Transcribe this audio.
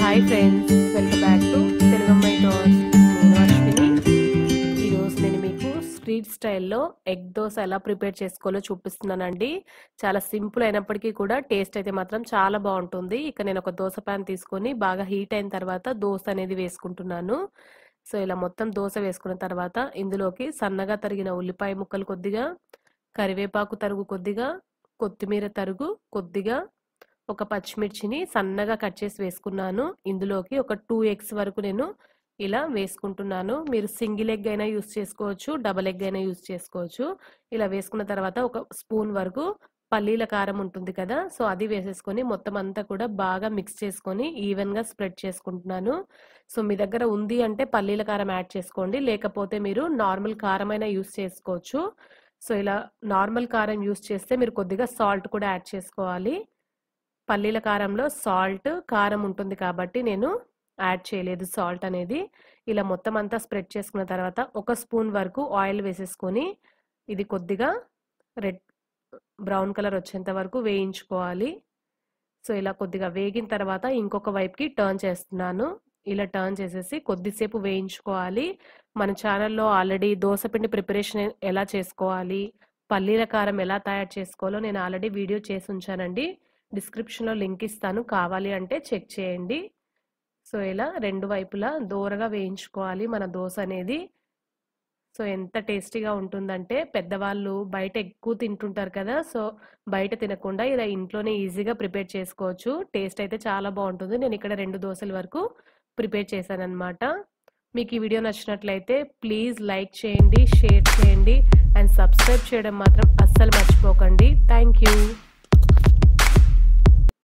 hi friends welcome back to తెలుగమ్మాయి దోస్ నేను అశ్విని ఈరోజు నేను మీకు స్ట్రీట్ స్టైల్లో ఎగ్ దోశ ఎలా ప్రిపేర్ చేసుకోవాలో చూపిస్తున్నానండి చాలా సింపుల్ అయినప్పటికీ కూడా టేస్ట్ అయితే మాత్రం చాలా బాగుంటుంది ఇక నేను ఒక దోశ ప్యాన్ తీసుకొని బాగా హీట్ అయిన తర్వాత దోశ అనేది వేసుకుంటున్నాను సో ఇలా మొత్తం దోశ వేసుకున్న తర్వాత ఇందులోకి సన్నగా తరిగిన ఉల్లిపాయ ముక్కలు కొద్దిగా కరివేపాకు తరుగు కొద్దిగా కొత్తిమీర తరుగు కొద్దిగా ఒక పచ్చిమిర్చిని సన్నగా కట్ చేసి వేసుకున్నాను ఇందులోకి ఒక టూ ఎగ్స్ వరకు నేను ఇలా వేసుకుంటున్నాను మీరు సింగిల్ ఎగ్ అయినా యూస్ చేసుకోవచ్చు డబల్ ఎగ్ అయినా యూస్ చేసుకోవచ్చు ఇలా వేసుకున్న తర్వాత ఒక స్పూన్ వరకు పల్లీల కారం ఉంటుంది కదా సో అది వేసేసుకొని మొత్తం అంతా కూడా బాగా మిక్స్ చేసుకొని ఈవెన్గా స్ప్రెడ్ చేసుకుంటున్నాను సో మీ దగ్గర ఉంది అంటే పల్లీల కారం యాడ్ చేసుకోండి లేకపోతే మీరు నార్మల్ కారం అయినా యూస్ చేసుకోవచ్చు సో ఇలా నార్మల్ కారం యూస్ చేస్తే మీరు కొద్దిగా సాల్ట్ కూడా యాడ్ చేసుకోవాలి పల్లీల కారంలో సాల్ట్ కారం ఉంటుంది కాబట్టి నేను యాడ్ చేయలేదు సాల్ట్ అనేది ఇలా మొత్తం అంతా స్ప్రెడ్ చేసుకున్న తర్వాత ఒక స్పూన్ వరకు ఆయిల్ వేసేసుకొని ఇది కొద్దిగా రెడ్ బ్రౌన్ కలర్ వచ్చేంత వరకు వేయించుకోవాలి సో ఇలా కొద్దిగా వేగిన తర్వాత ఇంకొక వైపుకి టర్న్ చేస్తున్నాను ఇలా టర్న్ చేసేసి కొద్దిసేపు వేయించుకోవాలి మన ఛానల్లో ఆల్రెడీ దోశపిండి ప్రిపరేషన్ ఎలా చేసుకోవాలి పల్లీల కారం ఎలా తయారు చేసుకోవాలో నేను ఆల్రెడీ వీడియో చేసి ఉంచానండి డిస్క్రిప్షన్లో లింక్ ఇస్తాను కావాలి అంటే చెక్ చేయండి సో ఇలా రెండు వైపులా దూరగా వేయించుకోవాలి మన దోశ అనేది సో ఎంత టేస్టీగా ఉంటుందంటే పెద్దవాళ్ళు బయట ఎక్కువ తింటుంటారు కదా సో బయట తినకుండా ఇలా ఇంట్లోనే ఈజీగా ప్రిపేర్ చేసుకోవచ్చు టేస్ట్ అయితే చాలా బాగుంటుంది నేను ఇక్కడ రెండు దోశల వరకు ప్రిపేర్ చేశాను అనమాట మీకు ఈ వీడియో నచ్చినట్లయితే ప్లీజ్ లైక్ చేయండి షేర్ చేయండి అండ్ సబ్స్క్రైబ్ చేయడం మాత్రం అస్సలు మర్చిపోకండి థ్యాంక్ యూ